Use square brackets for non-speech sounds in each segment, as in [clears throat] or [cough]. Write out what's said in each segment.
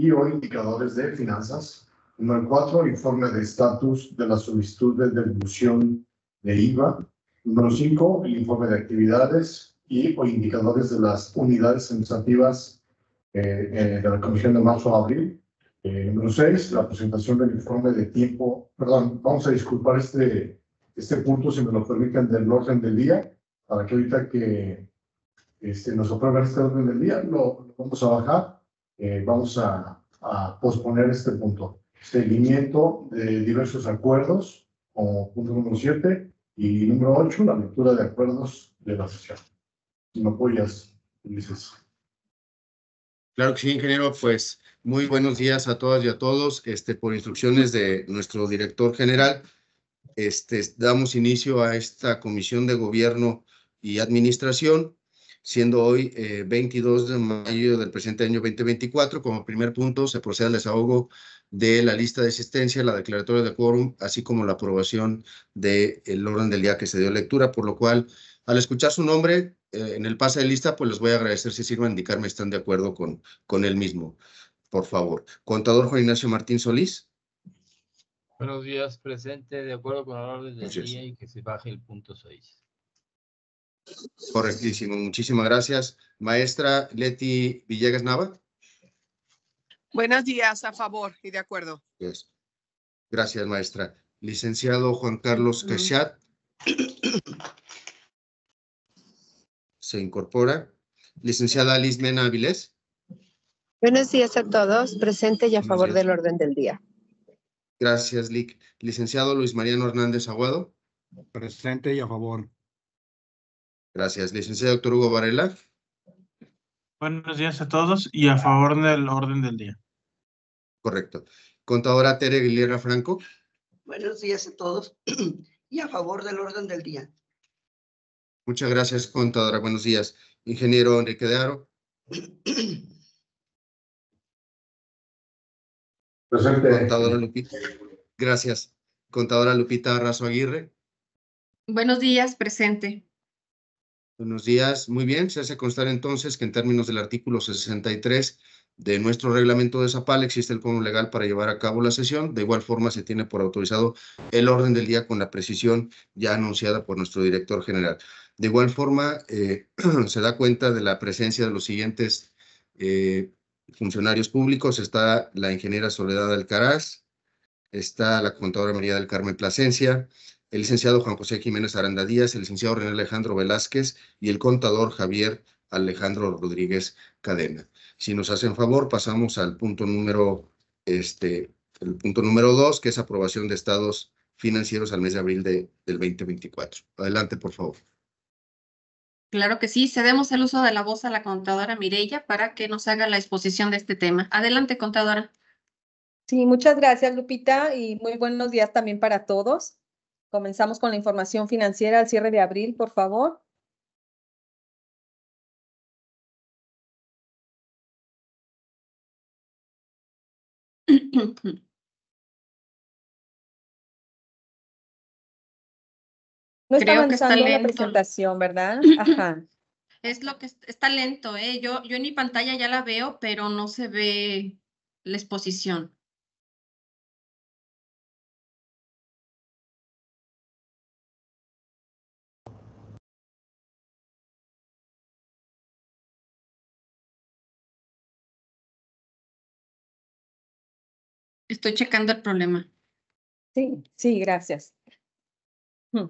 y hoy indicadores de finanzas. Número 4, informe de estatus de la solicitud de devolución de IVA. Número 5, el informe de actividades y o indicadores de las unidades administrativas eh, eh, de la Comisión de marzo a abril. Eh, número 6, la presentación del informe de tiempo. Perdón, vamos a disculpar este, este punto, si me lo permiten, del orden del día, para que ahorita que este, nos aprueben este orden del día, lo vamos a bajar eh, vamos a, posponer este punto. Seguimiento de diversos acuerdos, como punto número 7, y número 8, la lectura de acuerdos de la sociedad Si me apoyas, Ulises. Claro que sí, ingeniero, pues muy buenos días a todas y a todos. Este, por instrucciones de nuestro director general, este, damos inicio a esta comisión de gobierno y administración siendo hoy 22 eh, de mayo del presente año 2024. Como primer punto, se procede al desahogo de la lista de asistencia, la declaratoria de quórum, así como la aprobación del el orden del día que se dio lectura, por lo cual, al escuchar su nombre eh, en el pase de lista, pues les voy a agradecer si sirve indicarme están de acuerdo con, con él mismo. Por favor. Contador Juan Ignacio Martín Solís. Buenos días, presente, de acuerdo con el orden del día y que se baje el punto 6. Correctísimo, muchísimas gracias. Maestra Leti Villegas Nava. Buenos días, a favor y de acuerdo. Gracias, maestra. Licenciado Juan Carlos Cachat. Se incorpora. Licenciada Liz Mena Avilés. Buenos días a todos, presente y a favor del orden del día. Gracias, Lic. Licenciado Luis Mariano Hernández Aguado. Presente y a favor. Gracias. Licenciado doctor Hugo Varela. Buenos días a todos y a favor del orden del día. Correcto. Contadora Tere Guillermo Franco. Buenos días a todos y a favor del orden del día. Muchas gracias, contadora. Buenos días. Ingeniero Enrique de Aro. Presente. Contadora Lupita. Gracias. Contadora Lupita Razo Aguirre. Buenos días, presente. Buenos días. Muy bien, se hace constar entonces que en términos del artículo 63 de nuestro reglamento de Zapal existe el código legal para llevar a cabo la sesión. De igual forma, se tiene por autorizado el orden del día con la precisión ya anunciada por nuestro director general. De igual forma, eh, [clears throat] se da cuenta de la presencia de los siguientes eh, funcionarios públicos. Está la ingeniera Soledad Alcaraz, está la contadora María del Carmen Plasencia, el licenciado Juan José Jiménez Aranda Díaz, el licenciado René Alejandro Velázquez y el contador Javier Alejandro Rodríguez Cadena. Si nos hacen favor, pasamos al punto número, este, el punto número dos, que es aprobación de estados financieros al mes de abril de, del 2024. Adelante, por favor. Claro que sí, cedemos el uso de la voz a la contadora Mirella para que nos haga la exposición de este tema. Adelante, contadora. Sí, muchas gracias, Lupita, y muy buenos días también para todos. Comenzamos con la información financiera al cierre de abril, por favor. [coughs] No está Creo que está la presentación, ¿verdad? [coughs] Ajá. Es lo que está lento, ¿eh? Yo, yo en mi pantalla ya la veo, pero no se ve la exposición. estoy checando el problema. Sí, sí, gracias. Hmm.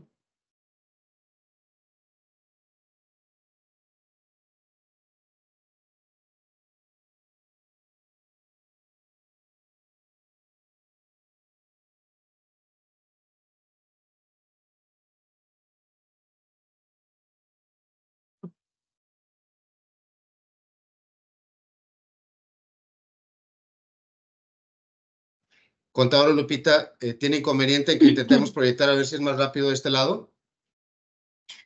Contador Lupita, eh, ¿tiene inconveniente que intentemos [clears throat] proyectar a ver si es más rápido de este lado?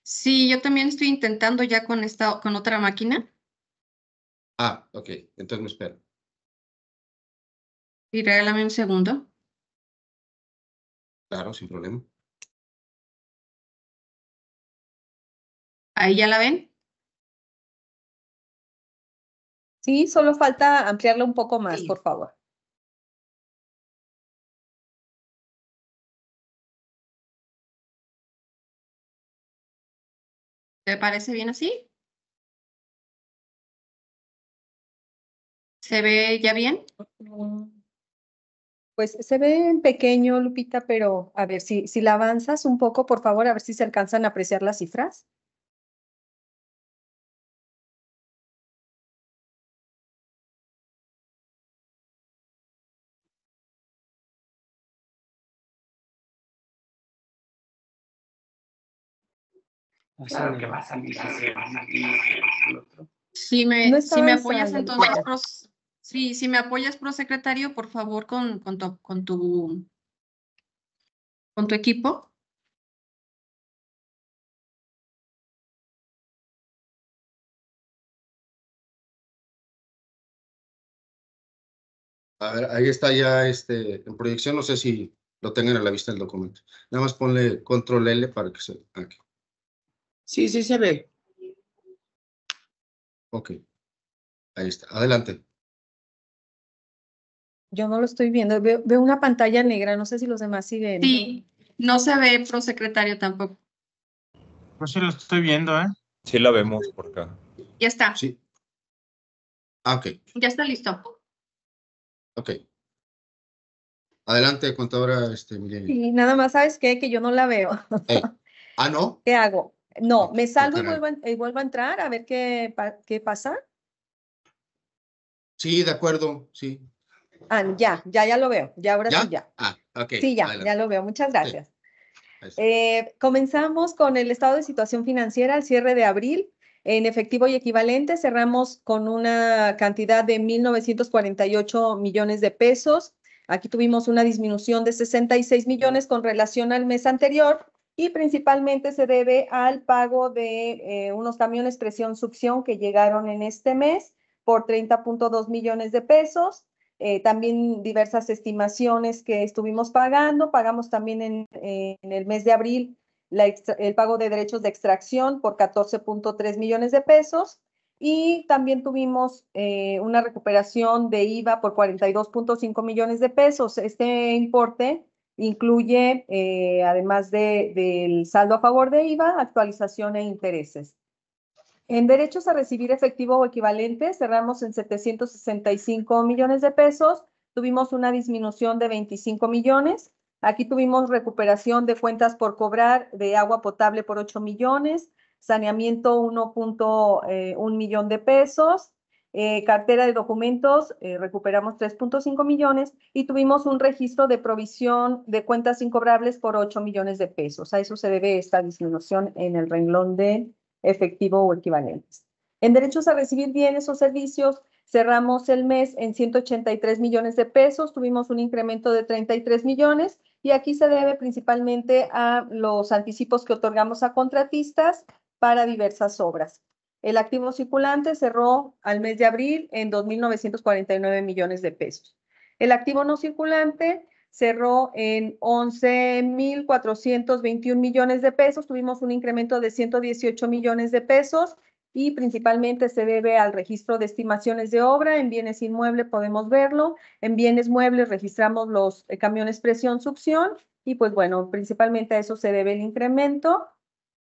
Sí, yo también estoy intentando ya con esta, con otra máquina. Ah, ok, entonces me espero. Y regálame un segundo. Claro, sin problema. ¿Ahí ya la ven? Sí, solo falta ampliarla un poco más, por favor. ¿Te parece bien así? ¿Se ve ya bien? Pues se ve en pequeño, Lupita, pero a ver si, si la avanzas un poco, por favor, a ver si se alcanzan a apreciar las cifras. Si me, apoyas entonces, pro, sí, si me apoyas, prosecretario, por favor, con, con, tu, con, tu, con tu equipo. A ver, ahí está ya este, en proyección, no sé si lo tengan a la vista el documento. Nada más ponle control L para que se... Aquí. Sí, sí se ve. Ok. Ahí está. Adelante. Yo no lo estoy viendo. Veo, una pantalla negra. No sé si los demás siguen. Sí, no se ve prosecretario tampoco. No pues sí lo estoy viendo, ¿eh? Sí la vemos por acá. Ya está. Sí. Ah, ok. Ya está listo. Ok. Adelante, contadora este, Sí, nada más sabes qué, que yo no la veo. Eh, ah, ¿no? [laughs] ¿Qué hago? No, me salgo y vuelvo, a entrar a ver qué, qué pasa. Sí, de acuerdo, sí. Ah, ya, ya, ya lo veo. Ya, ahora sí, ya. Ah, okay. Sí, ya, ya lo veo. Muchas gracias. Eh, comenzamos con el estado de situación financiera al cierre de abril. En efectivo y equivalente, cerramos con una cantidad de 1.948 millones de pesos. Aquí tuvimos una disminución de 66 millones con relación al mes anterior, y principalmente se debe al pago de eh, unos camiones presión-succión que llegaron en este mes por 30.2 millones de pesos. Eh, también diversas estimaciones que estuvimos pagando. Pagamos también en, eh, el mes de abril el pago de derechos de extracción por 14.3 millones de pesos. Y también tuvimos una recuperación de IVA por 42.5 millones de pesos. Este importe Incluye, eh, además del saldo a favor de IVA, actualización e intereses. En derechos a recibir efectivo o equivalente, cerramos en 765 millones de pesos. Tuvimos una disminución de 25 millones. Aquí tuvimos recuperación de cuentas por cobrar de agua potable por 8 millones, saneamiento 1.1 eh, millón de pesos, eh, cartera de documentos, eh, recuperamos 3.5 millones y tuvimos un registro de provisión de cuentas incobrables por 8 millones de pesos. A eso se debe esta disminución en el renglón de efectivo o equivalentes. En derechos a recibir bienes o servicios, cerramos el mes en 183 millones de pesos, tuvimos un incremento de 33 millones y aquí se debe principalmente a los anticipos que otorgamos a contratistas para diversas obras. El activo circulante cerró al mes de abril en 2.949 millones de pesos. El activo no circulante cerró en 11.421 millones de pesos. Tuvimos un incremento de 118 millones de pesos y principalmente se debe al registro de estimaciones de obra. En bienes inmuebles podemos verlo. En bienes muebles registramos los eh, camiones presión-succión y pues bueno, principalmente a eso se debe el incremento.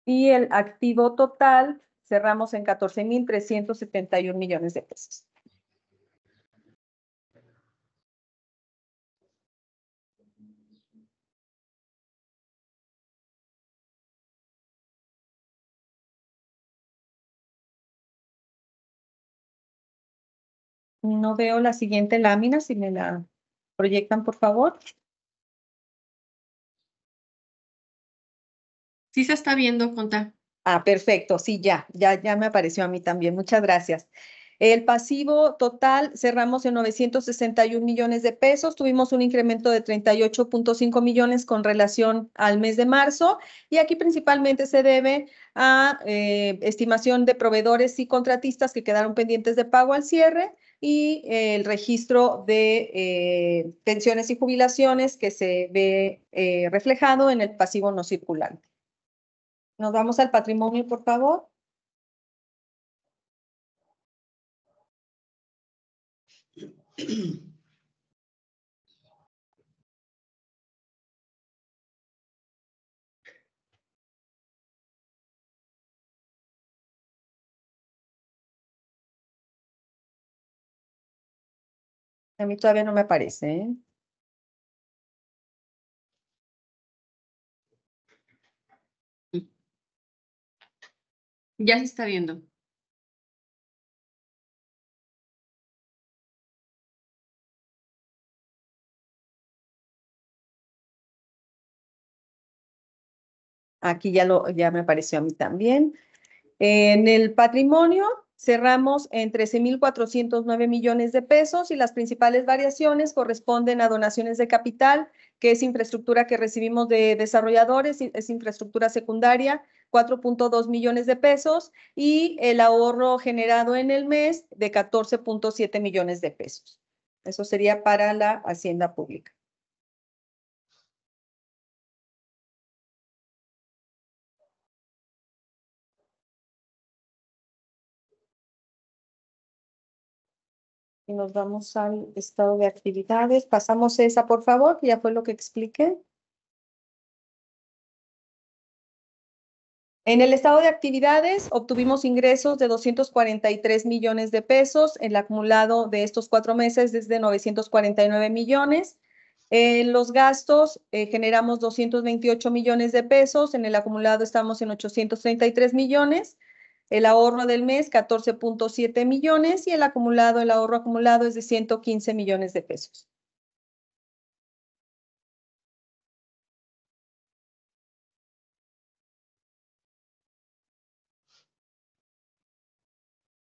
Y el activo total cerramos en 14.371 millones de pesos. No veo la siguiente lámina, si me la proyectan, por favor. Sí se está viendo, Conta. Ah, perfecto, sí, ya, ya, ya me apareció a mí también. Muchas gracias. El pasivo total cerramos en 961 millones de pesos, tuvimos un incremento de 38.5 millones con relación al mes de marzo y aquí principalmente se debe a eh, estimación de proveedores y contratistas que quedaron pendientes de pago al cierre y el registro de eh, pensiones y jubilaciones que se ve eh, reflejado en el pasivo no circulante. Nos vamos al patrimonio, por favor. A mí todavía no me aparece. ¿eh? Ya se está viendo. Aquí ya, lo, ya me apareció a mí también. En el patrimonio cerramos en 13.409 millones de pesos y las principales variaciones corresponden a donaciones de capital, que es infraestructura que recibimos de desarrolladores, es infraestructura secundaria, 4.2 millones de pesos y el ahorro generado en el mes de 14.7 millones de pesos. Eso sería para la hacienda pública. y nos vamos al estado de actividades. Pasamos esa, por favor, ya fue lo que expliqué. En el estado de actividades obtuvimos ingresos de 243 millones de pesos, el acumulado de estos cuatro meses es de 949 millones. En los gastos eh, generamos 228 millones de pesos, en el acumulado estamos en 833 millones. El ahorro del mes, 14.7 millones, y el acumulado, el ahorro acumulado es de 115 millones de pesos.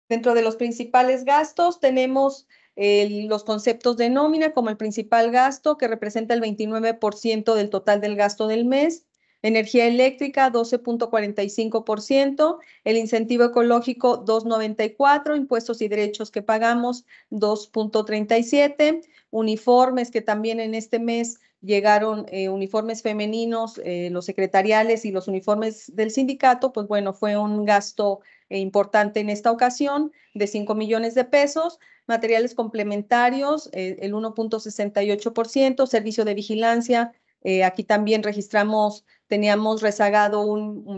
Dentro de los principales gastos tenemos eh, los conceptos de nómina como el principal gasto que representa el 29% del total del gasto del mes. Energía eléctrica, 12.45%. El incentivo ecológico, 2.94%. Impuestos y derechos que pagamos, 2.37%. Uniformes, que también en este mes llegaron eh, uniformes femeninos, eh, los secretariales y los uniformes del sindicato, pues bueno, fue un gasto eh, importante en esta ocasión de 5 millones de pesos. Materiales complementarios, el 1.68%. Servicio de vigilancia, eh, aquí también registramos, teníamos rezagado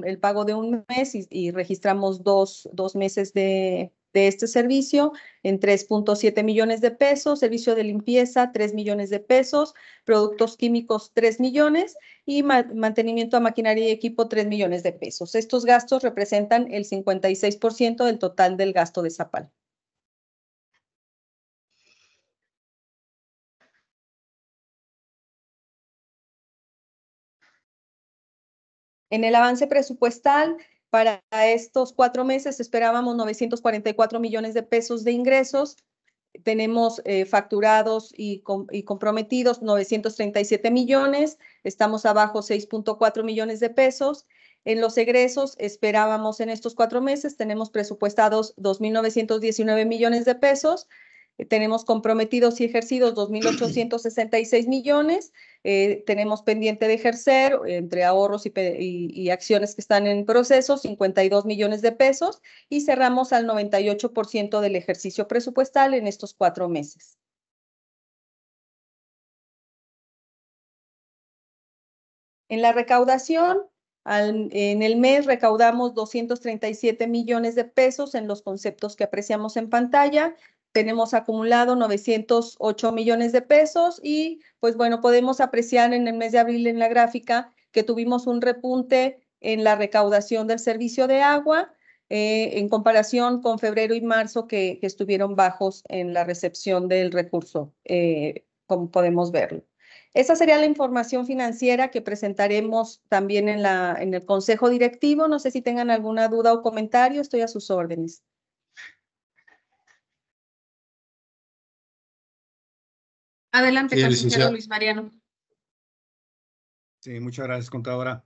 el pago de un mes y, registramos dos, dos meses de, este servicio en 3.7 millones de pesos, servicio de limpieza 3 millones de pesos, productos químicos 3 millones y mantenimiento a maquinaria y equipo 3 millones de pesos. Estos gastos representan el 56% del total del gasto de Zapal. En el avance presupuestal, para estos cuatro meses esperábamos 944 millones de pesos de ingresos. Tenemos eh, facturados y, y, comprometidos 937 millones. Estamos abajo 6.4 millones de pesos. En los egresos esperábamos en estos cuatro meses, tenemos presupuestados 2.919 millones de pesos. Eh, tenemos comprometidos y ejercidos 2.866 millones, eh, tenemos pendiente de ejercer entre ahorros y, acciones que están en proceso 52 millones de pesos y cerramos al 98% del ejercicio presupuestal en estos cuatro meses. En la recaudación, en el mes recaudamos 237 millones de pesos en los conceptos que apreciamos en pantalla, tenemos acumulado 908 millones de pesos y pues bueno, podemos apreciar en el mes de abril en la gráfica que tuvimos un repunte en la recaudación del servicio de agua eh, en comparación con febrero y marzo que, estuvieron bajos en la recepción del recurso, eh, como podemos verlo. Esa sería la información financiera que presentaremos también en, la, en el Consejo Directivo. No sé si tengan alguna duda o comentario, estoy a sus órdenes. Adelante, eh, Luis Mariano. Sí, muchas gracias, contadora.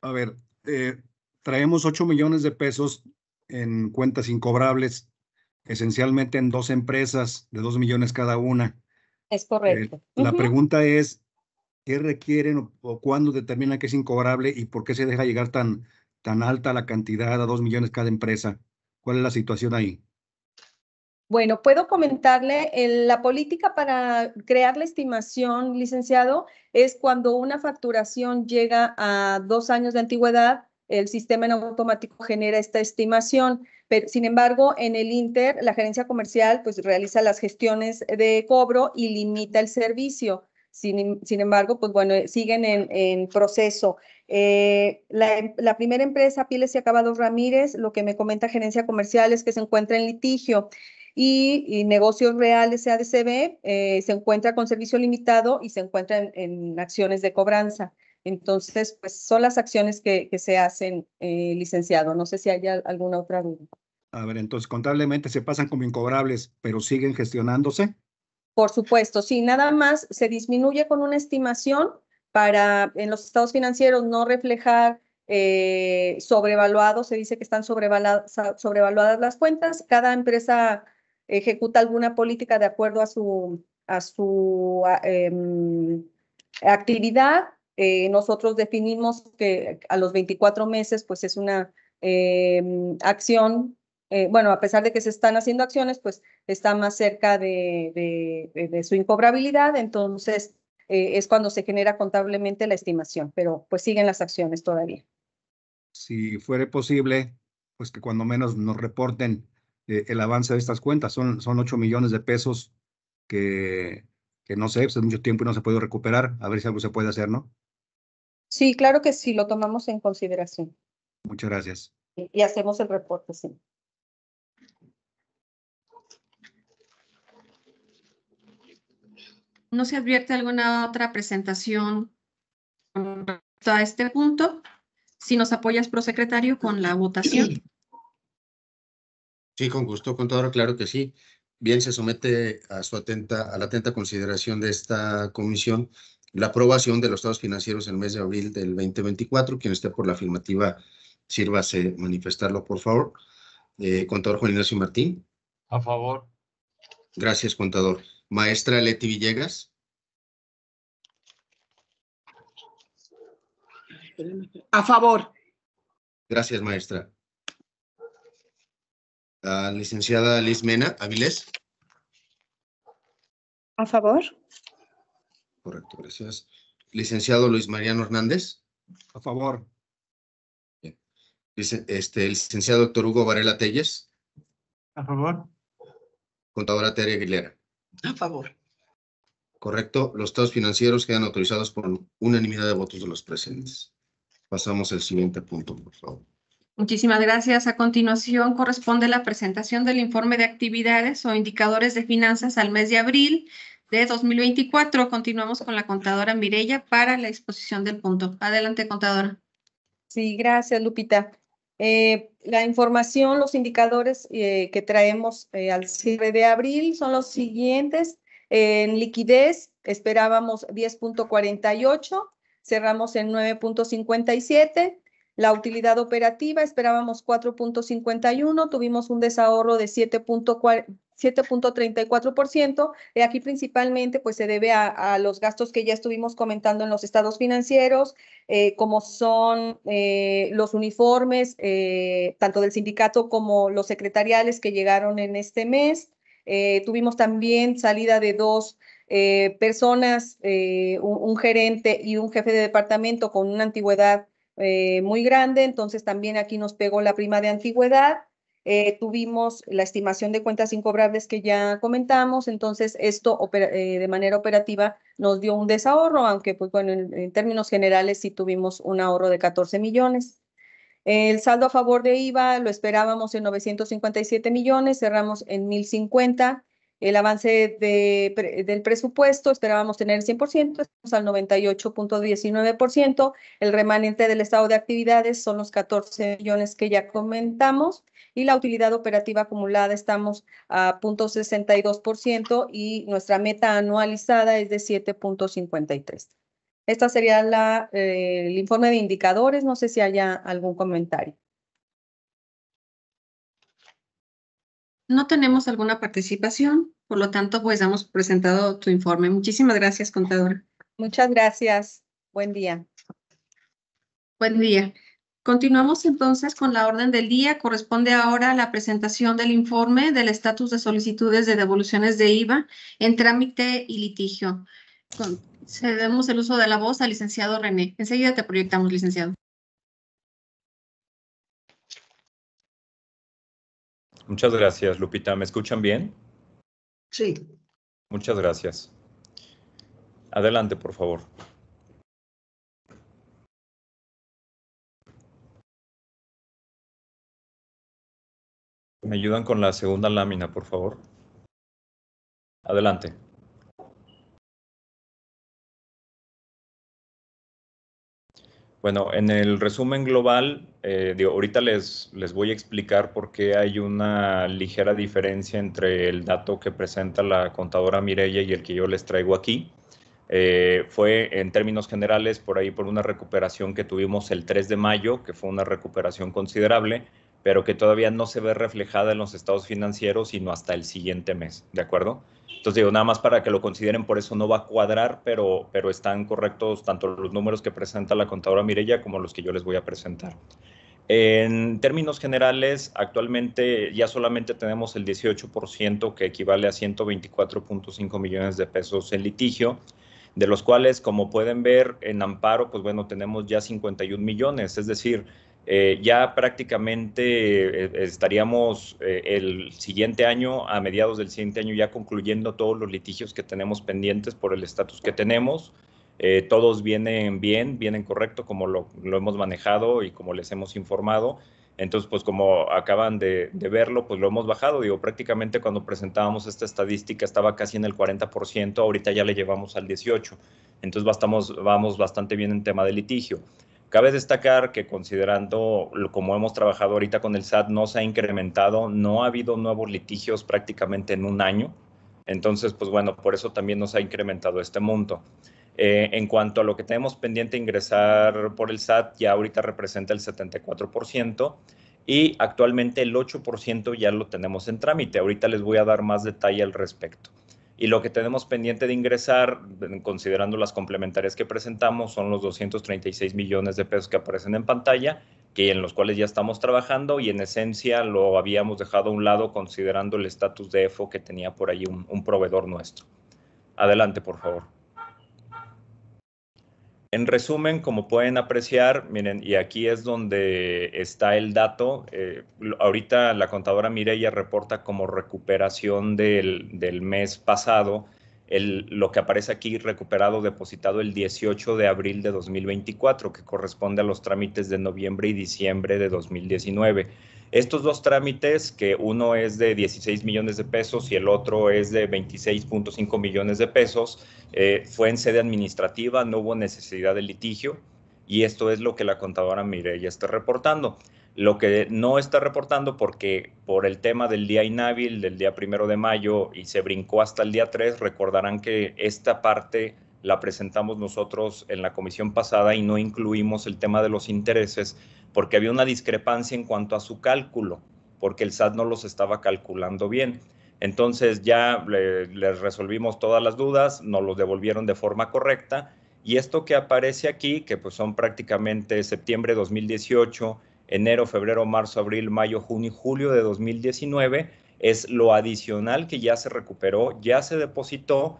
A ver, eh, traemos 8 millones de pesos en cuentas incobrables, esencialmente en dos empresas de 2 millones cada una. Es eh, correcto. La pregunta es, ¿qué requieren o, cuándo determinan que es incobrable y por qué se deja llegar tan, tan alta la cantidad a 2 millones cada empresa? ¿Cuál es la situación ahí? Bueno, puedo comentarle, la política para crear la estimación, licenciado, es cuando una facturación llega a dos años de antigüedad, el sistema en automático genera esta estimación. Pero, sin embargo, en el Inter, la gerencia comercial pues realiza las gestiones de cobro y limita el servicio. Sin, embargo, pues bueno, siguen en, proceso. Eh, la, primera empresa, Pieles y Acabados Ramírez, lo que me comenta gerencia comercial es que se encuentra en litigio y, Negocios Reales ADCB eh, se encuentra con servicio limitado y se encuentra en, acciones de cobranza. Entonces, pues son las acciones que, se hacen, eh, licenciado. No sé si hay alguna otra duda. A ver, entonces, contablemente se pasan como incobrables, pero siguen gestionándose. Por supuesto, sí, nada más se disminuye con una estimación para en los estados financieros no reflejar eh, sobrevaluados, se dice que están sobrevaluadas las cuentas. Cada empresa ejecuta alguna política de acuerdo a su, a su em, actividad. Eh, nosotros definimos que a los 24 meses, pues es una em, acción, eh, bueno, a pesar de que se están haciendo acciones, pues está más cerca de, de, de su incobrabilidad, entonces eh, es cuando se genera contablemente la estimación, pero pues siguen las acciones todavía. Si fuere posible, pues que cuando menos nos reporten eh, el avance de estas cuentas. Son, son 8 millones de pesos que, que no sé, hace pues, mucho tiempo y no se puede recuperar. A ver si algo se puede hacer, ¿no? Sí, claro que sí, lo tomamos en consideración. Muchas gracias. Y hacemos el reporte, sí. ¿No se advierte alguna otra presentación a este punto? Si nos apoyas, prosecretario, con la votación. Sí, con gusto, contador, claro que sí. Bien, se somete a su atenta, a la atenta consideración de esta comisión la aprobación de los estados financieros en el mes de abril del 2024. Quien esté por la afirmativa, sírvase manifestarlo, por favor. Eh, contador Juan Ignacio Martín. A favor. Gracias, contador. Maestra Leti Villegas. A favor. Gracias, maestra licenciada Liz Mena, Avilés. A favor. Correcto, gracias. Licenciado Luis Mariano Hernández. A favor. Bien. Este, licenciado doctor Hugo Varela Telles. A favor. Contadora Tere Aguilera. A favor. Correcto. Los estados financieros quedan autorizados por unanimidad de votos de los presentes. Pasamos al siguiente punto, por favor. Muchísimas gracias. A continuación corresponde la presentación del informe de actividades o indicadores de finanzas al mes de abril de 2024. Continuamos con la contadora Mirella para la exposición del punto. Adelante, contadora. Sí, gracias, Lupita. Eh, la información, los indicadores eh, que traemos eh, al cierre de abril son los siguientes. En liquidez esperábamos 10.48, cerramos en 9.57. La utilidad operativa esperábamos 4.51, tuvimos un desahorro de 7.34%. Y eh, aquí principalmente pues se debe a, los gastos que ya estuvimos comentando en los estados financieros, eh, como son eh, los uniformes, tanto del sindicato como los secretariales que llegaron en este mes. tuvimos también salida de dos personas, un gerente y un jefe de departamento con una antigüedad eh, muy grande, entonces también aquí nos pegó la prima de antigüedad. Eh, tuvimos la estimación de cuentas incobrables que ya comentamos, entonces esto eh, de manera operativa nos dio un desahorro, aunque pues bueno, en, en, términos generales sí tuvimos un ahorro de 14 millones. El saldo a favor de IVA lo esperábamos en 957 millones, cerramos en 1050. El avance del presupuesto esperábamos tener el 100%, estamos al 98.19%. El remanente del estado de actividades son los 14 millones que ya comentamos y la utilidad operativa acumulada estamos a 0.62% y nuestra meta anualizada es de 7.53%. Esta sería la, eh, el informe de indicadores. No sé si haya algún comentario. no tenemos alguna participación, por lo tanto, pues hemos presentado tu informe. Muchísimas gracias, contadora. Muchas gracias. Buen día. Buen día. Continuamos entonces con la orden del día. Corresponde ahora la presentación del informe del estatus de solicitudes de devoluciones de IVA en trámite y litigio. Cedemos el uso de la voz al licenciado René. Enseguida te proyectamos, licenciado. Muchas gracias, Lupita. ¿Me escuchan bien? Sí. Muchas gracias. Adelante, por favor. ¿Me ayudan con la segunda lámina, por favor? Adelante. Bueno, en el resumen global, eh, ahorita les, voy a explicar por qué hay una ligera diferencia entre el dato que presenta la contadora Mirella y el que yo les traigo aquí. Eh, fue en términos generales por ahí por una recuperación que tuvimos el 3 de mayo, que fue una recuperación considerable, pero que todavía no se ve reflejada en los estados financieros sino hasta el siguiente mes, ¿de acuerdo? Entonces digo, nada más para que lo consideren, por eso no va a cuadrar, pero, pero están correctos tanto los números que presenta la contadora Mirella como los que yo les voy a presentar. En términos generales, actualmente ya solamente tenemos el 18% que equivale a 124.5 millones de pesos en litigio, de los cuales, como pueden ver en amparo, pues bueno, tenemos ya 51 millones, es decir, eh, ya prácticamente eh, estaríamos eh, el siguiente año, a mediados del siguiente año, ya concluyendo todos los litigios que tenemos pendientes por el estatus que tenemos. todos vienen bien, vienen correcto, como lo, hemos manejado y como les hemos informado. Entonces, pues como acaban de, verlo, pues lo hemos bajado. Digo, prácticamente cuando presentábamos esta estadística estaba casi en el 40%, ahorita ya le llevamos al 18%. Entonces, bastamos, vamos bastante bien en tema de litigio. Cabe destacar que considerando como hemos trabajado ahorita con el SAT, no se ha incrementado, no ha habido nuevos litigios prácticamente en un año. Entonces, pues bueno, por eso también nos ha incrementado este monto. Eh, en cuanto a lo que tenemos pendiente ingresar por el SAT, ya ahorita representa el 74% y actualmente el 8% ya lo tenemos en trámite. Ahorita les voy a dar más detalle al respecto. Y lo que tenemos pendiente de ingresar, considerando las complementarias que presentamos, son los 236 millones de pesos que aparecen en pantalla, que en los cuales ya estamos trabajando y en esencia lo habíamos dejado a un lado considerando el estatus de EFO que tenía por ahí un proveedor nuestro. Adelante, por favor. En resumen, como pueden apreciar, miren, y aquí es donde está el dato. Eh, ahorita la contadora Mireya reporta como recuperación del, mes pasado lo que aparece aquí recuperado, depositado el 18 de abril de 2024, que corresponde a los trámites de noviembre y diciembre de 2019. Estos dos trámites, que uno es de 16 millones de pesos y el otro es de 26.5 millones de pesos, eh, fue en sede administrativa, no hubo necesidad de litigio y esto es lo que la contadora Mireya está reportando. Lo que no está reportando porque por el tema del día inhábil, del día primero de mayo y se brincó hasta el día 3, recordarán que esta parte la presentamos nosotros en la comisión pasada y no incluimos el tema de los intereses porque había una discrepancia en cuanto a su cálculo, porque el SAT no los estaba calculando bien. Entonces ya les resolvimos todas las dudas, nos los devolvieron de forma correcta y esto que aparece aquí, que pues son prácticamente septiembre de 2018, enero, febrero, marzo, abril, mayo, junio y julio de 2019, es lo adicional que ya se recuperó, ya se depositó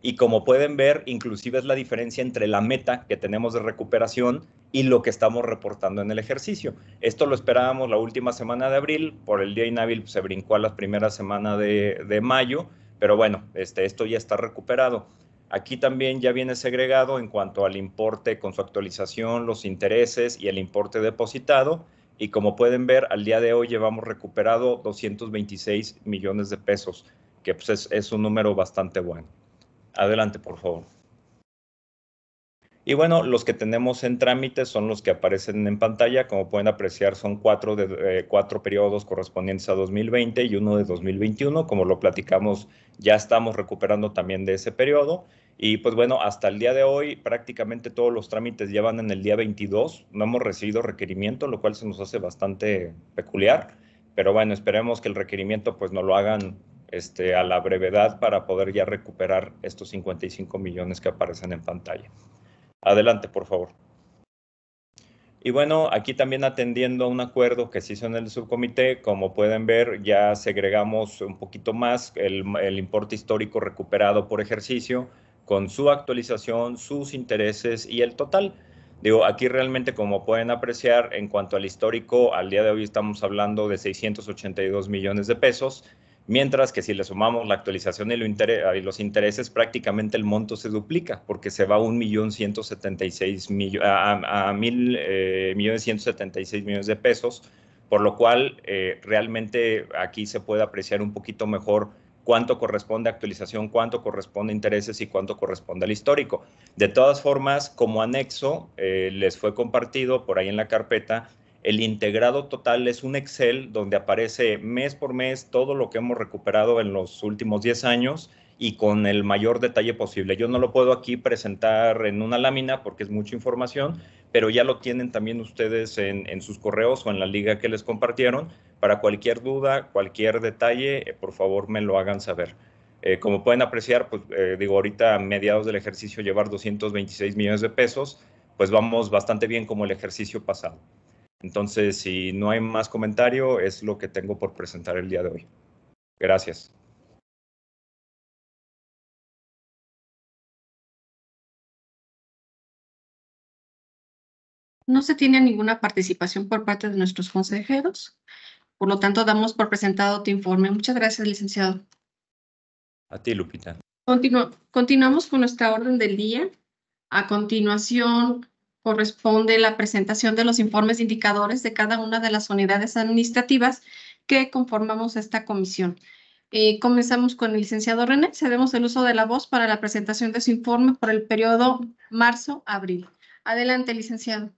y como pueden ver, inclusive es la diferencia entre la meta que tenemos de recuperación y lo que estamos reportando en el ejercicio. Esto lo esperábamos la última semana de abril, por el día inhábil pues, se brincó a las primeras semana de, mayo, pero bueno, este, esto ya está recuperado. Aquí también ya viene segregado en cuanto al importe con su actualización, los intereses y el importe depositado. Y como pueden ver, al día de hoy llevamos recuperado 226 millones de pesos, que pues es un número bastante bueno. Adelante, por favor. Y bueno, los que tenemos en trámite son los que aparecen en pantalla. Como pueden apreciar, son cuatro, de, eh, cuatro periodos correspondientes a 2020 y uno de 2021. Como lo platicamos, ya estamos recuperando también de ese periodo. Y pues bueno, hasta el día de hoy prácticamente todos los trámites ya van en el día 22. No hemos recibido requerimiento, lo cual se nos hace bastante peculiar. Pero bueno, esperemos que el requerimiento pues no lo hagan este, a la brevedad para poder ya recuperar estos 55 millones que aparecen en pantalla. Adelante, por favor. Y bueno, aquí también atendiendo a un acuerdo que se hizo en el subcomité, como pueden ver, ya segregamos un poquito más el, el importe histórico recuperado por ejercicio con su actualización, sus intereses y el total. Digo, aquí realmente, como pueden apreciar, en cuanto al histórico, al día de hoy estamos hablando de 682 millones de pesos Mientras que si le sumamos la actualización y los intereses, prácticamente el monto se duplica porque se va a 1.176 a, eh, millones de pesos, por lo cual eh, realmente aquí se puede apreciar un poquito mejor cuánto corresponde a actualización, cuánto corresponde a intereses y cuánto corresponde al histórico. De todas formas, como anexo, eh, les fue compartido por ahí en la carpeta el integrado total es un Excel donde aparece mes por mes todo lo que hemos recuperado en los últimos 10 años y con el mayor detalle posible. Yo no lo puedo aquí presentar en una lámina porque es mucha información, pero ya lo tienen también ustedes en, sus correos o en la liga que les compartieron. Para cualquier duda, cualquier detalle, eh, por favor me lo hagan saber. Eh, como pueden apreciar, pues eh, digo, ahorita a mediados del ejercicio llevar 226 millones de pesos, pues vamos bastante bien como el ejercicio pasado. Entonces, si no hay más comentario, es lo que tengo por presentar el día de hoy. Gracias. No se tiene ninguna participación por parte de nuestros consejeros. Por lo tanto, damos por presentado tu informe. Muchas gracias, licenciado. A ti, Lupita. continuamos con nuestra orden del día. A continuación, corresponde la presentación de los informes indicadores de cada una de las unidades administrativas que conformamos esta comisión. Eh, comenzamos con el licenciado René. Cedemos el uso de la voz para la presentación de su informe por el periodo marzo-abril. Adelante, licenciado.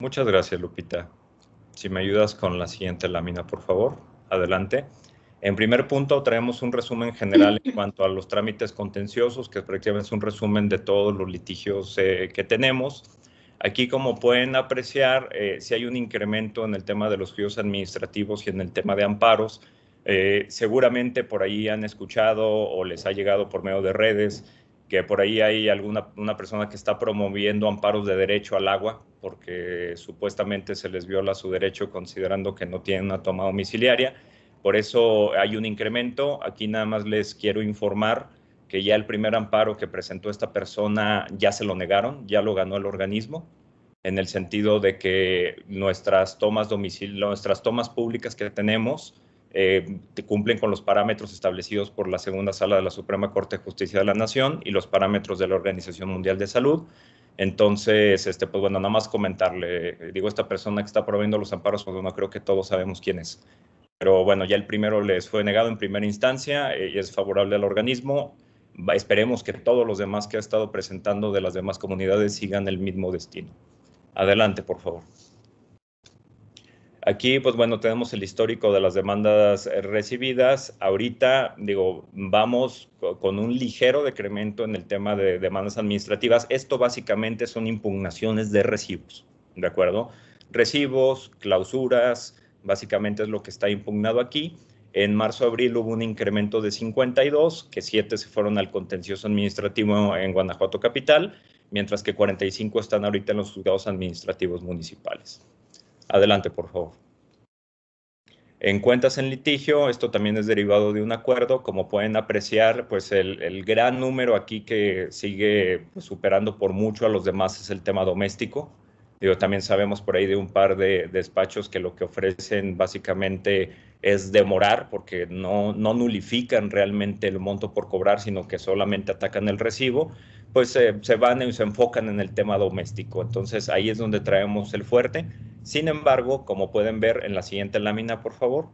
Muchas gracias, Lupita. Si me ayudas con la siguiente lámina, por favor. Adelante. En primer punto, traemos un resumen general en [laughs] cuanto a los trámites contenciosos, que prácticamente es un resumen de todos los litigios eh, que tenemos. Aquí, como pueden apreciar, eh, si hay un incremento en el tema de los juicios administrativos y en el tema de amparos. Eh, seguramente por ahí han escuchado o les ha llegado por medio de redes que por ahí hay alguna una persona que está promoviendo amparos de derecho al agua porque supuestamente se les viola su derecho considerando que no tienen una toma domiciliaria. Por eso hay un incremento. Aquí nada más les quiero informar que ya el primer amparo que presentó esta persona ya se lo negaron, ya lo ganó el organismo, en el sentido de que nuestras tomas domicilio, nuestras tomas públicas que tenemos eh, cumplen con los parámetros establecidos por la segunda sala de la Suprema Corte de Justicia de la Nación y los parámetros de la Organización Mundial de Salud. Entonces, este, pues bueno, nada más comentarle, digo, esta persona que está probando los amparos, pues bueno, creo que todos sabemos quién es. Pero bueno, ya el primero les fue negado en primera instancia eh, y es favorable al organismo. Esperemos que todos los demás que ha estado presentando de las demás comunidades sigan el mismo destino. Adelante, por favor. Aquí, pues bueno, tenemos el histórico de las demandas eh, recibidas. Ahorita, digo, vamos con un ligero decremento en el tema de demandas administrativas. Esto básicamente son impugnaciones de recibos, ¿de acuerdo? Recibos, clausuras, básicamente es lo que está impugnado aquí. En marzo-abril hubo un incremento de 52, que 7 se fueron al contencioso administrativo en Guanajuato Capital, mientras que 45 están ahorita en los juzgados administrativos municipales. Adelante, por favor. En cuentas en litigio, esto también es derivado de un acuerdo. Como pueden apreciar, pues el, gran número aquí que sigue pues, superando por mucho a los demás es el tema doméstico. Digo, también sabemos por ahí de un par de despachos que lo que ofrecen básicamente es demorar porque no, no nulifican realmente el monto por cobrar, sino que solamente atacan el recibo, pues se van y se enfocan en el tema doméstico. Entonces ahí es donde traemos el fuerte. Sin embargo, como pueden ver en la siguiente lámina, por favor,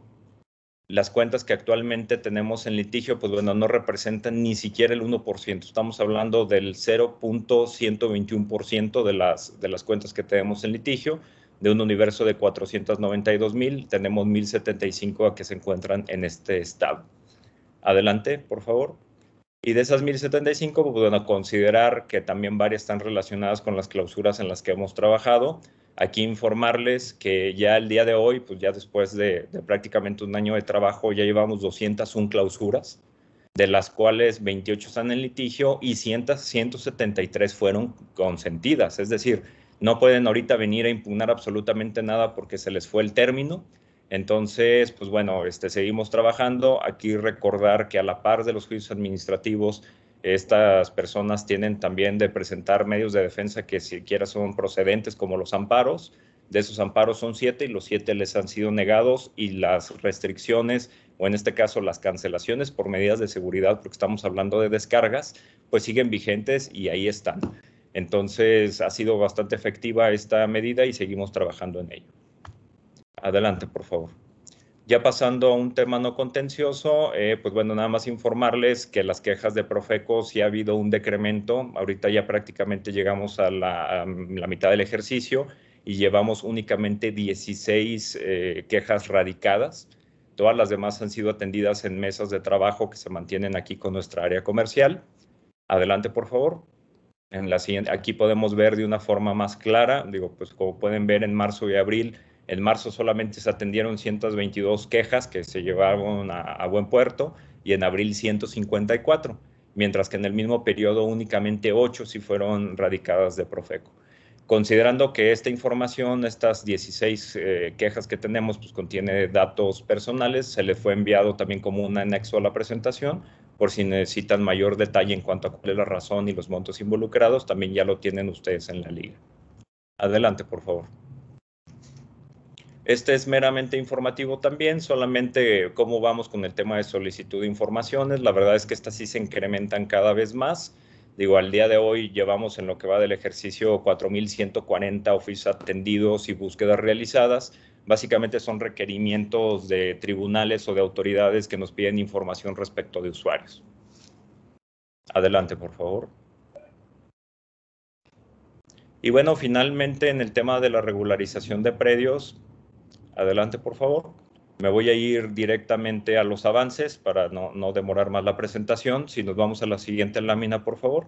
las cuentas que actualmente tenemos en litigio, pues bueno, no representan ni siquiera el 1%. Estamos hablando del 0.121% de las, de las cuentas que tenemos en litigio de un universo de 492 mil, tenemos 1075 que se encuentran en este estado. Adelante, por favor. Y de esas 1075, pues bueno, considerar que también varias están relacionadas con las clausuras en las que hemos trabajado. Aquí informarles que ya el día de hoy, pues ya después de, de prácticamente un año de trabajo, ya llevamos 201 clausuras, de las cuales 28 están en litigio y 173 fueron consentidas. Es decir, no pueden ahorita venir a impugnar absolutamente nada porque se les fue el término. Entonces, pues bueno, este, seguimos trabajando. Aquí recordar que a la par de los juicios administrativos, estas personas tienen también de presentar medios de defensa que siquiera son procedentes, como los amparos. De esos amparos son siete y los siete les han sido negados y las restricciones, o en este caso las cancelaciones por medidas de seguridad, porque estamos hablando de descargas, pues siguen vigentes y ahí están. Entonces ha sido bastante efectiva esta medida y seguimos trabajando en ello. Adelante, por favor. Ya pasando a un tema no contencioso, eh, pues bueno, nada más informarles que las quejas de Profeco sí ha habido un decremento. Ahorita ya prácticamente llegamos a la, mitad del ejercicio y llevamos únicamente 16 eh, quejas radicadas. Todas las demás han sido atendidas en mesas de trabajo que se mantienen aquí con nuestra área comercial. Adelante, por favor. En la siguiente, aquí podemos ver de una forma más clara, digo, pues como pueden ver en marzo y abril, en marzo solamente se atendieron 122 quejas que se llevaron a, buen puerto y en abril 154, mientras que en el mismo periodo únicamente 8 sí fueron radicadas de Profeco considerando que esta información, estas 16 eh, quejas que tenemos, pues contiene datos personales, se le fue enviado también como un anexo a la presentación, por si necesitan mayor detalle en cuanto a cuál es la razón y los montos involucrados, también ya lo tienen ustedes en la liga. Adelante, por favor. Este es meramente informativo también, solamente cómo vamos con el tema de solicitud de informaciones. La verdad es que estas sí se incrementan cada vez más. Digo, al día de hoy llevamos en lo que va del ejercicio 4.140 oficios atendidos y búsquedas realizadas básicamente son requerimientos de tribunales o de autoridades que nos piden información respecto de usuarios. Adelante, por favor. Y bueno, finalmente en el tema de la regularización de predios, adelante, por favor. Me voy a ir directamente a los avances para no, no demorar más la presentación. Si nos vamos a la siguiente lámina, por favor.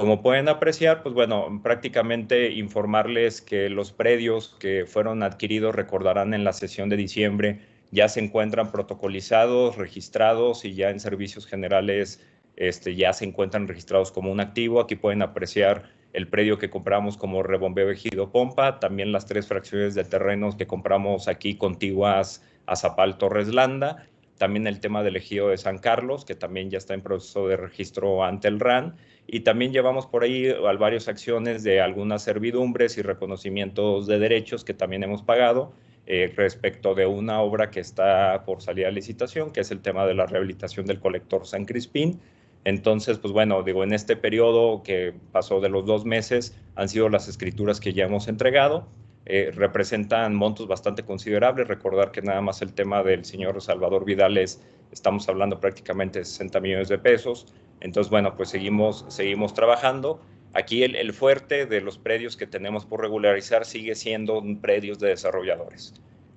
Como pueden apreciar, pues bueno, prácticamente informarles que los predios que fueron adquiridos, recordarán en la sesión de diciembre, ya se encuentran protocolizados, registrados y ya en servicios generales este, ya se encuentran registrados como un activo. Aquí pueden apreciar el predio que compramos como Rebombeo Ejido Pompa, también las tres fracciones de terrenos que compramos aquí contiguas a Zapal Torres Landa, también el tema del ejido de San Carlos, que también ya está en proceso de registro ante el RAN, y también llevamos por ahí eh, varias acciones de algunas servidumbres y reconocimientos de derechos que también hemos pagado eh, respecto de una obra que está por salir de licitación, que es el tema de la rehabilitación del colector San Crispín. Entonces, pues bueno, digo, en este periodo que pasó de los dos meses han sido las escrituras que ya hemos entregado. Eh, representan montos bastante considerables. Recordar que nada más el tema del señor Salvador Vidal es, estamos hablando prácticamente de 60 millones de pesos. Entonces, bueno, pues seguimos, seguimos trabajando. Aquí el, fuerte de los predios que tenemos por regularizar sigue siendo predios de desarrolladores.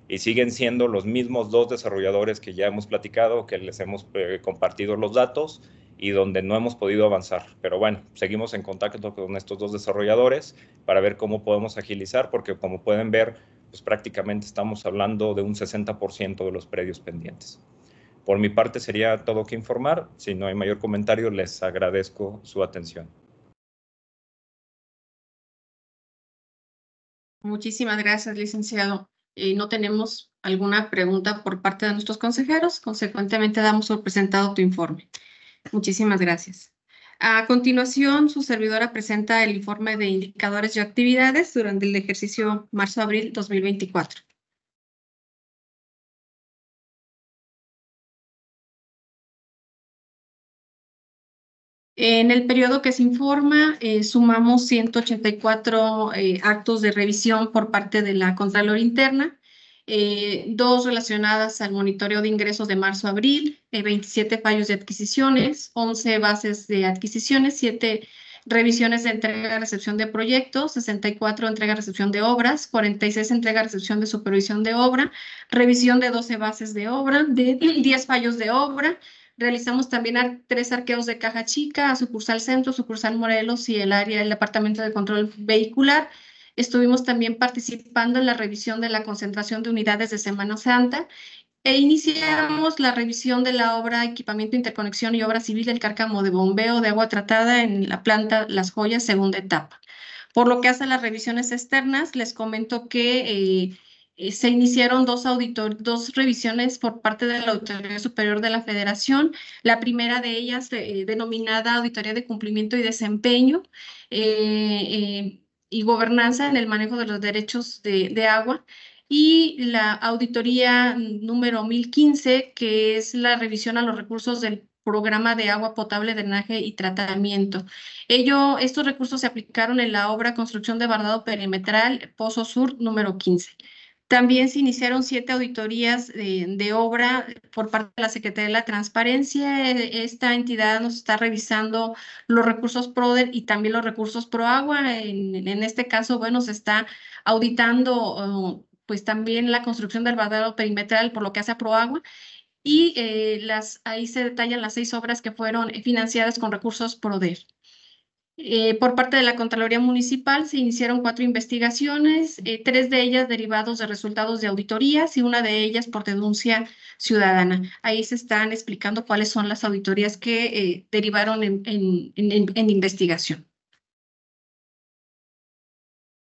Y siguen siendo los mismos dos desarrolladores que ya hemos platicado, que les hemos eh, compartido los datos y donde no hemos podido avanzar. Pero bueno, seguimos en contacto con estos dos desarrolladores para ver cómo podemos agilizar, porque como pueden ver, pues prácticamente estamos hablando de un 60% de los predios pendientes. Por mi parte sería todo que informar. Si no hay mayor comentario, les agradezco su atención. Muchísimas gracias, licenciado. Eh, no tenemos alguna pregunta por parte de nuestros consejeros, consecuentemente damos por presentado tu informe. Muchísimas gracias. A continuación, su servidora presenta el informe de indicadores y actividades durante el ejercicio marzo-abril 2024. En el periodo que se informa, eh, sumamos 184 eh, actos de revisión por parte de la Contralor Interna, eh, dos relacionadas al monitoreo de ingresos de marzo a abril, 27 fallos de adquisiciones, 11 bases de adquisiciones, 7 revisiones de entrega-recepción de proyectos, 64 entrega-recepción de obras, 46 entrega-recepción de supervisión de obra, revisión de 12 bases de obra, de 10 fallos de obra, Realizamos también tres arqueos de caja chica, a sucursal centro, sucursal Morelos y el área del Departamento de Control Vehicular. Estuvimos también participando en la revisión de la concentración de unidades de Semana Santa e iniciamos la revisión de la obra Equipamiento, Interconexión y Obra Civil del Cárcamo de Bombeo de Agua Tratada en la planta Las Joyas, segunda etapa. Por lo que hace a las revisiones externas, les comento que eh, eh, se iniciaron dos, auditor dos revisiones por parte de la Auditoría Superior de la Federación. La primera de ellas, eh, denominada Auditoría de Cumplimiento y Desempeño eh, y Gobernanza en el Manejo de los Derechos de, Agua. Y la auditoría número 1015, que es la revisión a los recursos del programa de agua potable, drenaje y tratamiento. Ello, estos recursos se aplicaron en la obra Construcción de Bardado Perimetral, Pozo Sur número 15. También se iniciaron siete auditorías de, obra por parte de la Secretaría de la Transparencia. E, esta entidad nos está revisando los recursos PRODER y también los recursos PROAGUA. En, en este caso, bueno, se está auditando oh, pues también la construcción del vado perimetral por lo que hace a PROAGUA. Y eh, las, ahí se detallan las seis obras que fueron financiadas con recursos PRODER. Eh, por parte de la Contraloría Municipal se iniciaron cuatro investigaciones, eh, tres de ellas derivados de resultados de auditorías y una de ellas por denuncia ciudadana. Ahí se están explicando cuáles son las auditorías que eh, derivaron en, en investigación.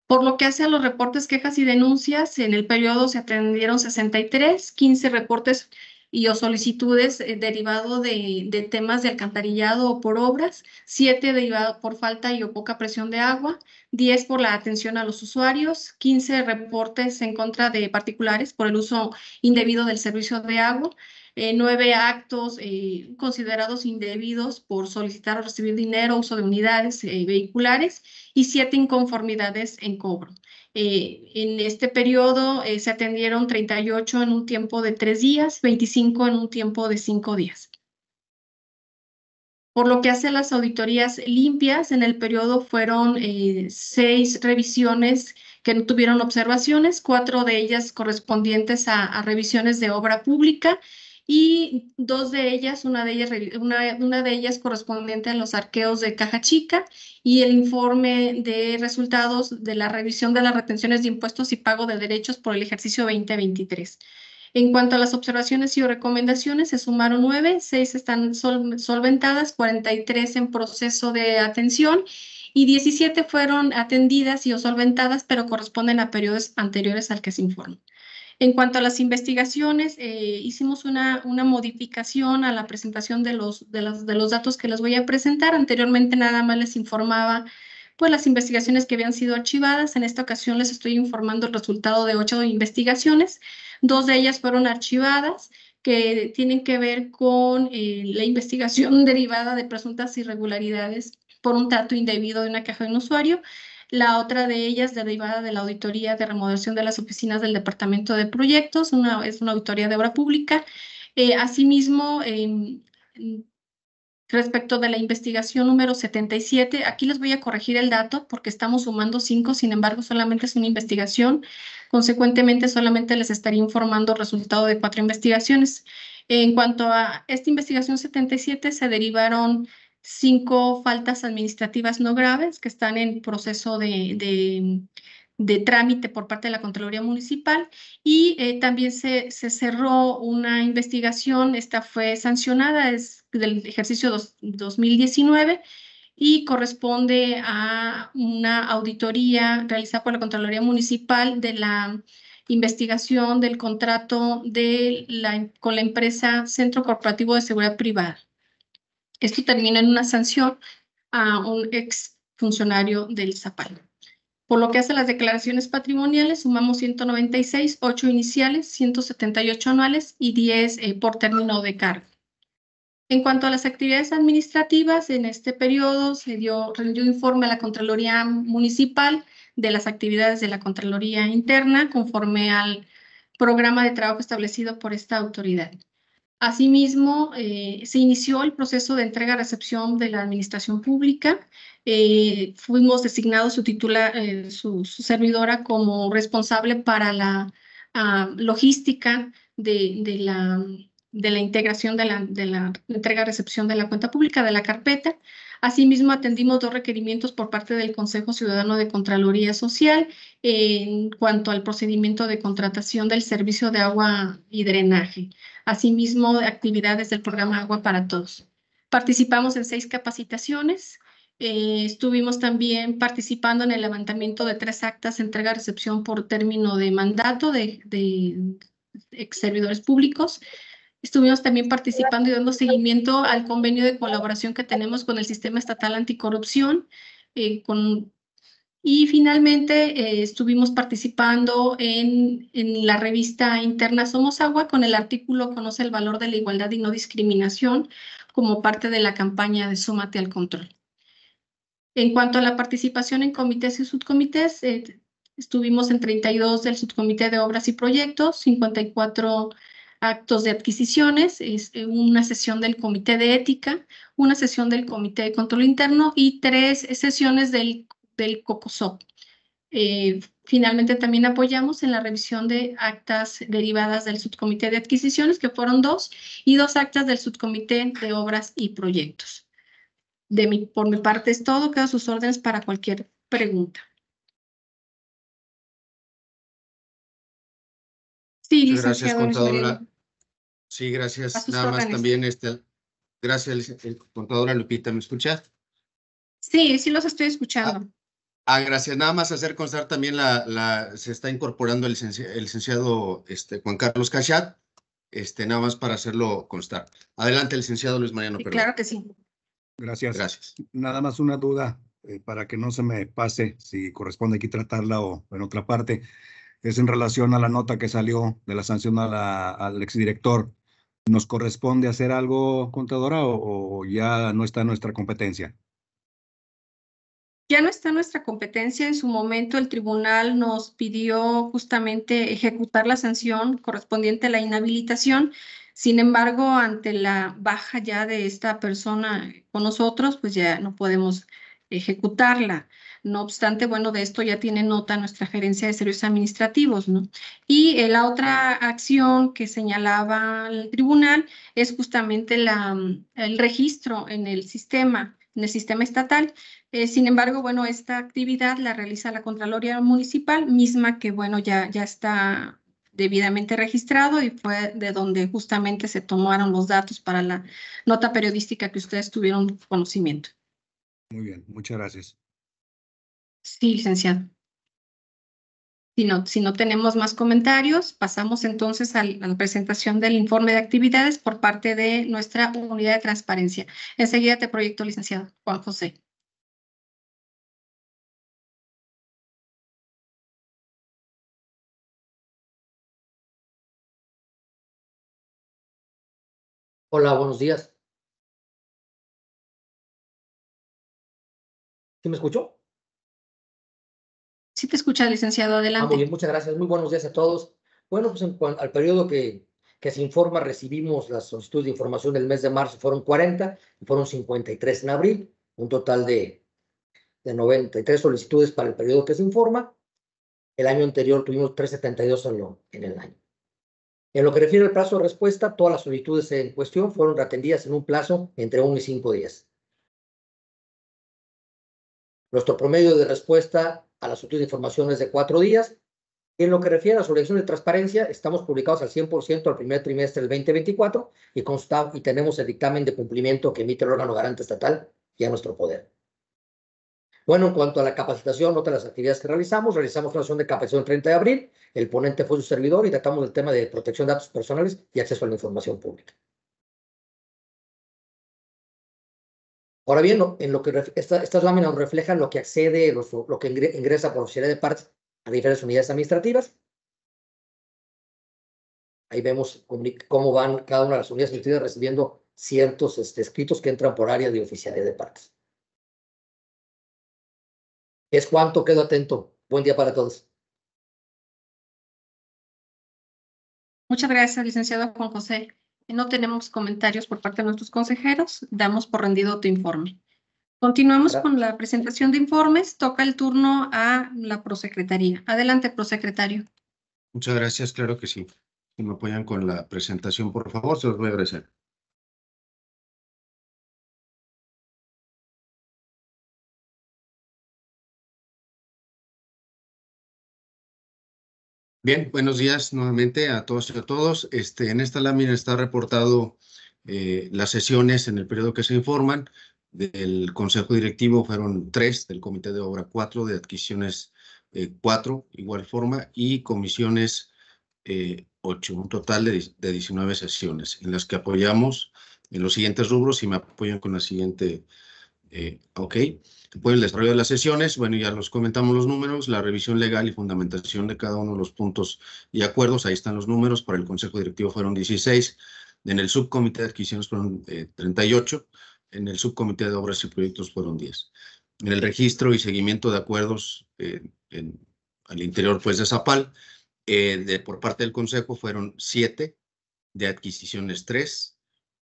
Por lo que hace a los reportes, quejas y denuncias, en el periodo se atendieron 63, 15 reportes y o solicitudes eh, derivado de, temas de alcantarillado o por obras, siete derivado por falta y o poca presión de agua, diez por la atención a los usuarios, quince reportes en contra de particulares por el uso indebido del servicio de agua, eh, nueve actos eh, considerados indebidos por solicitar o recibir dinero, uso de unidades vehiculares y siete inconformidades en cobro. Eh, en este periodo eh, se atendieron 38 en un tiempo de tres días, 25 en un tiempo de cinco días. Por lo que hace a las auditorías limpias, en el periodo fueron eh, seis revisiones que no tuvieron observaciones, cuatro de ellas correspondientes a revisiones de obra pública y dos de ellas, una de ellas, una, de ellas correspondiente a los arqueos de Caja Chica y el informe de resultados de la revisión de las retenciones de impuestos y pago de derechos por el ejercicio 2023. En cuanto a las observaciones y recomendaciones, se sumaron nueve, seis están solventadas, 43 en proceso de atención y 17 fueron atendidas y o solventadas, pero corresponden a periodos anteriores al que se informa. En cuanto a las investigaciones, eh, hicimos una, una, modificación a la presentación de los, de, datos que les voy a presentar. Anteriormente nada más les informaba pues las investigaciones que habían sido archivadas. En esta ocasión les estoy informando el resultado de ocho investigaciones. Dos de ellas fueron archivadas que tienen que ver con eh, la investigación [laughs] derivada de presuntas irregularidades por un trato indebido de una caja de un usuario la otra de ellas derivada de la auditoría de remodelación de las oficinas del Departamento de Proyectos, una, es una auditoría de obra pública. Eh, asimismo, em, respecto de la investigación número 77, aquí les voy a corregir el dato porque estamos sumando cinco, sin embargo, solamente es una investigación. Consecuentemente, solamente les estaría informando el resultado de cuatro investigaciones. En cuanto a esta investigación 77, se derivaron cinco faltas administrativas no graves que están en proceso de, trámite por parte de la Contraloría Municipal y eh, también se, cerró una investigación, esta fue sancionada, es del ejercicio 2019 y corresponde a una auditoría realizada por la Contraloría Municipal de la investigación del contrato de la, con la empresa Centro Corporativo de Seguridad Privada. Esto termina en una sanción a un ex funcionario del Zapal. Por lo que hace las declaraciones patrimoniales, sumamos 196, 8 iniciales, 178 anuales y 10 eh, por término de cargo. En cuanto a las actividades administrativas, en este periodo se dio, informe a la Contraloría Municipal de las actividades de la Contraloría Interna conforme al programa de trabajo establecido por esta autoridad. Asimismo, eh, se inició el proceso de entrega-recepción de la administración pública. Eh, fuimos designados su, titula, eh, su, servidora como responsable para la ah, logística de, la, de la integración de la, entrega-recepción de la cuenta pública de la carpeta. Asimismo, atendimos dos requerimientos por parte del Consejo Ciudadano de Contraloría Social en cuanto al procedimiento de contratación del servicio de agua y drenaje. Asimismo, actividades del programa Agua para Todos. Participamos en seis capacitaciones. Eh, estuvimos también participando en el levantamiento de tres actas de entrega-recepción por término de mandato de, de servidores públicos. Estuvimos también participando y dando seguimiento al convenio de colaboración que tenemos con el Sistema Estatal Anticorrupción. Eh, con, y finalmente eh, estuvimos participando en, la revista interna Somos Agua con el artículo Conoce el valor de la igualdad y no discriminación como parte de la campaña de Súmate al Control. En cuanto a la participación en comités y subcomités, eh, estuvimos en 32 del subcomité de obras y proyectos, 54 actos de adquisiciones, es eh, una sesión del comité de ética, una sesión del comité de control interno y tres sesiones del, del COCOSOP. Eh, finalmente también apoyamos en la revisión de actas derivadas del subcomité de adquisiciones, que fueron dos, y dos actas del subcomité de obras y proyectos. De mi, por mi parte es todo, quedo a sus órdenes para cualquier pregunta. Sí, gracias, contadora. Sí, gracias. Nada más también, este, gracias, contadora Lupita, ¿me escucha? Sí, sí los estoy escuchando. Ah, ah, gracias. Nada más hacer constar también la, la se está incorporando el, licenciado este, Juan Carlos Cachat, este, nada más para hacerlo constar. Adelante, licenciado Luis Mariano. Sí, claro que sí. Gracias. Gracias. Nada más una duda eh, para que no se me pase si corresponde aquí tratarla o en otra parte es en relación a la nota que salió de la sanción al exdirector. ¿Nos corresponde hacer algo, contadora, o, o, ya no está nuestra competencia? Ya no está nuestra competencia. En su momento el tribunal nos pidió justamente ejecutar la sanción correspondiente a la inhabilitación. Sin embargo, ante la baja ya de esta persona con nosotros, pues ya no podemos ejecutarla. No obstante, bueno, de esto ya tiene nota nuestra gerencia de servicios administrativos, ¿no? Y eh, la otra acción que señalaba el tribunal es justamente la, el registro en el sistema, en el sistema estatal. Eh, sin embargo, bueno, esta actividad la realiza la Contraloría Municipal, misma que, bueno, ya, ya está debidamente registrado y fue de donde justamente se tomaron los datos para la nota periodística que ustedes tuvieron conocimiento. Muy bien, muchas gracias. Sí, licenciado. Si no, si no tenemos más comentarios, pasamos entonces a la presentación del informe de actividades por parte de nuestra unidad de transparencia. Enseguida te proyecto, licenciado Juan José. Hola, buenos días. ¿Sí me escuchó? Sí te escucha, licenciado. Ah, adelante. muy bien, muchas gracias. Muy buenos días a todos. Bueno, pues en, al periodo que, que se informa, recibimos las solicitudes de información del mes de marzo, fueron 40 y fueron 53 en abril, un total de, 93 solicitudes para el periodo que se informa. El año anterior tuvimos 372 en, en el año. En lo que refiere al plazo de respuesta, todas las solicitudes en cuestión fueron atendidas en un plazo entre 1 y 5 días. Nuestro promedio de respuesta a las de informaciones de cuatro días. en lo que refiere a la obligaciones de transparencia, estamos publicados al 100% al primer trimestre del 2024 y, consta, y tenemos el dictamen de cumplimiento que emite el órgano garante estatal y a nuestro poder. Bueno, en cuanto a la capacitación, otra las actividades que realizamos, realizamos una sesión de capacitación el 30 de abril, el ponente fue su servidor y tratamos el tema de protección de datos personales y acceso a la información pública. Ahora bien, en lo que estas láminas reflejan lo que accede, lo, que ingresa por oficialidad de partes a diferentes unidades administrativas. Ahí vemos cómo van cada una de las unidades administrativas recibiendo ciertos este, escritos que entran por área de oficialidad de partes. Es cuanto, quedo atento. Buen día para todos. Muchas gracias, licenciado Juan José. No tenemos comentarios por parte de nuestros consejeros. Damos por rendido tu informe. Continuamos con la presentación de informes. Toca el turno a la prosecretaría. Adelante, prosecretario. Muchas gracias, claro que sí. Si me apoyan con la presentación, por favor, se los voy a agradecer. Bien, buenos días nuevamente a todos y a todos. Este, en esta lámina está reportado eh, las sesiones en el periodo que se informan. Del Consejo Directivo fueron tres, del Comité de Obra cuatro, de adquisiciones eh, cuatro, igual forma, y comisiones eh, ocho, un total de, 19 sesiones, en las que apoyamos en los siguientes rubros y me apoyan con la siguiente, ok. Ok. Después el desarrollo de las sesiones, bueno, ya los comentamos los números, la revisión legal y fundamentación de cada uno de los puntos y acuerdos, ahí están los números, para el Consejo Directivo fueron 16, en el Subcomité de Adquisiciones fueron 38, eh, en el Subcomité de Obras y Proyectos fueron 10. En el registro y seguimiento de acuerdos eh, al interior pues de Zapal, eh, por parte del Consejo fueron 7, de adquisiciones 3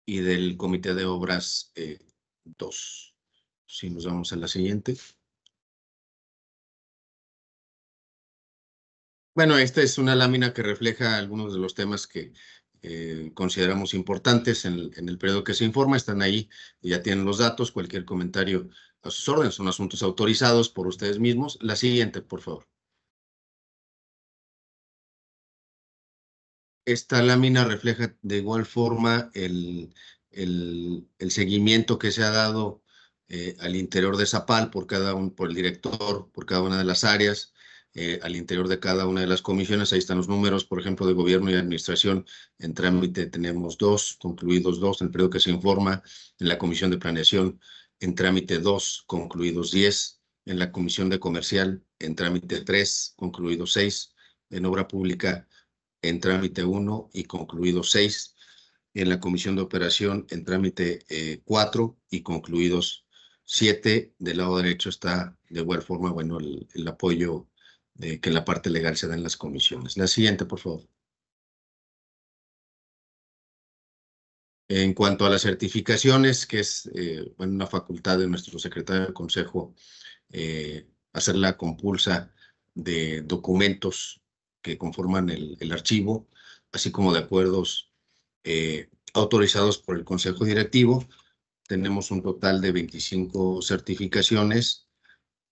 y del Comité de Obras 2. Si nos vamos a la siguiente. Bueno, esta es una lámina que refleja algunos de los temas que eh, consideramos importantes en el, periodo que se informa. Están ahí, ya tienen los datos, cualquier comentario a sus órdenes. Son asuntos autorizados por ustedes mismos. La siguiente, por favor. Esta lámina refleja de igual forma el seguimiento que se ha dado eh, al interior de Zapal, por cada un, por el director, por cada una de las áreas, eh, al interior de cada una de las comisiones. Ahí están los números, por ejemplo, de gobierno y administración. En trámite tenemos dos, concluidos dos en el periodo que se informa. En la comisión de planeación, en trámite dos, concluidos diez. En la comisión de comercial, en trámite tres, concluidos seis. En obra pública, en trámite uno y concluidos seis. En la comisión de operación, en trámite eh, cuatro y concluidos siete del lado derecho está de igual forma, bueno, el, apoyo de que la parte legal se da en las comisiones. La siguiente, por favor. En cuanto a las certificaciones, que es eh, una facultad de nuestro secretario de consejo, eh, hacer la compulsa de documentos que conforman el, archivo, así como de acuerdos eh, autorizados por el consejo directivo, tenemos un total de 25 certificaciones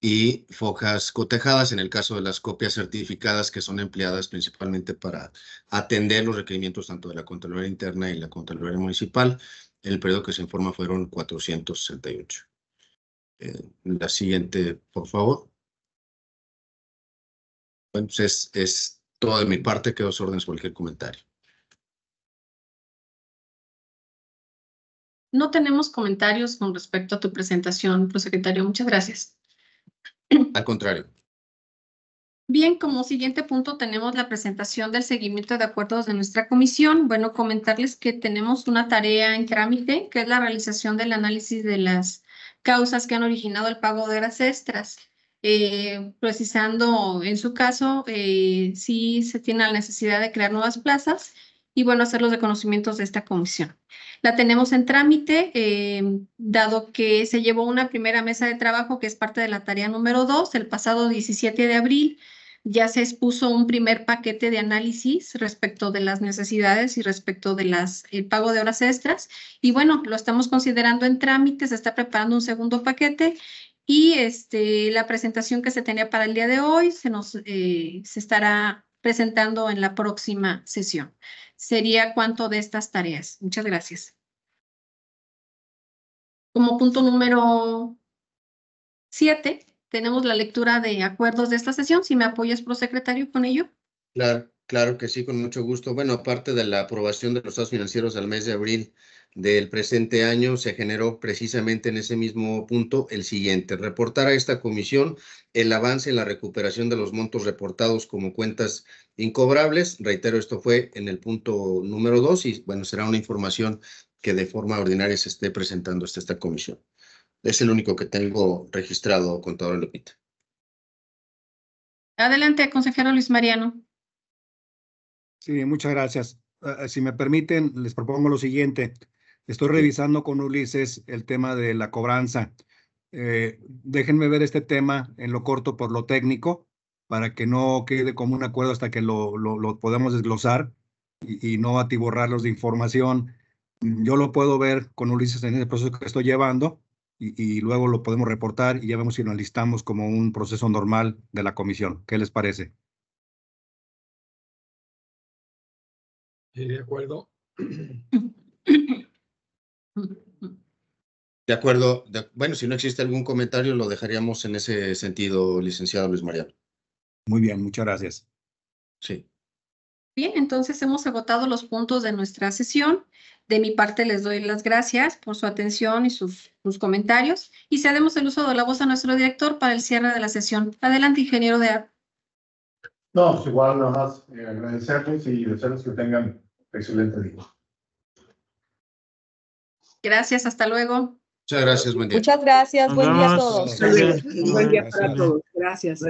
y fojas cotejadas, en el caso de las copias certificadas que son empleadas principalmente para atender los requerimientos tanto de la Contraloría Interna y la Contraloría Municipal. En El periodo que se informa fueron 468. Eh, la siguiente, por favor. Bueno, pues es, es todo de mi parte. Quedo a órdenes cualquier comentario. No tenemos comentarios con respecto a tu presentación, prosecretario. Pues, muchas gracias. Al contrario. Bien, como siguiente punto tenemos la presentación del seguimiento de acuerdos de nuestra comisión. Bueno, comentarles que tenemos una tarea en trámite, que es la realización del análisis de las causas que han originado el pago de las extras. Eh, precisando en su caso eh, si se tiene la necesidad de crear nuevas plazas y bueno, hacer los reconocimientos de esta comisión. La tenemos en trámite, eh, dado que se llevó una primera mesa de trabajo que es parte de la tarea número 2 el pasado 17 de abril. Ya se expuso un primer paquete de análisis respecto de las necesidades y respecto del pago de horas extras. Y bueno, lo estamos considerando en trámite, se está preparando un segundo paquete y este, la presentación que se tenía para el día de hoy se nos eh, se estará presentando en la próxima sesión sería cuánto de estas tareas. Muchas gracias. Como punto número siete, tenemos la lectura de acuerdos de esta sesión. Si me apoyas, prosecretario, con ello. Claro, claro que sí, con mucho gusto. Bueno, aparte de la aprobación de los estados financieros al mes de abril del presente año se generó precisamente en ese mismo punto el siguiente, reportar a esta comisión el avance en la recuperación de los montos reportados como cuentas incobrables. Reitero, esto fue en el punto número dos y bueno, será una información que de forma ordinaria se esté presentando hasta esta comisión. Es el único que tengo registrado, contador Lupita. Adelante, consejero Luis Mariano. Sí, muchas gracias. Eh, eh, si me permiten, les propongo lo siguiente. Estoy revisando con Ulises el tema de la cobranza. Eh, déjenme ver este tema en lo corto por lo técnico, para que no quede como un acuerdo hasta que lo, lo, podamos desglosar y, no atiborrarlos de información. Yo lo puedo ver con Ulises en el proceso que estoy llevando y, luego lo podemos reportar y ya vemos si lo alistamos como un proceso normal de la comisión. ¿Qué les parece? Sí, de acuerdo. [clears throat] De acuerdo. bueno, si no existe algún comentario, lo dejaríamos en ese sentido, licenciado Luis Mariano. Muy bien, muchas gracias. Sí. Bien, entonces hemos agotado los puntos de nuestra sesión. De mi parte les doy las gracias por su atención y sus, comentarios y cedemos el uso de la voz a nuestro director para el cierre de la sesión. Adelante, ingeniero de A. No, pues igual nada más eh, agradecerles y desearles que tengan excelente día. Gracias, hasta luego. Muchas gracias, buen día. Muchas gracias, buen día a todos. Buen día para todos. Gracias.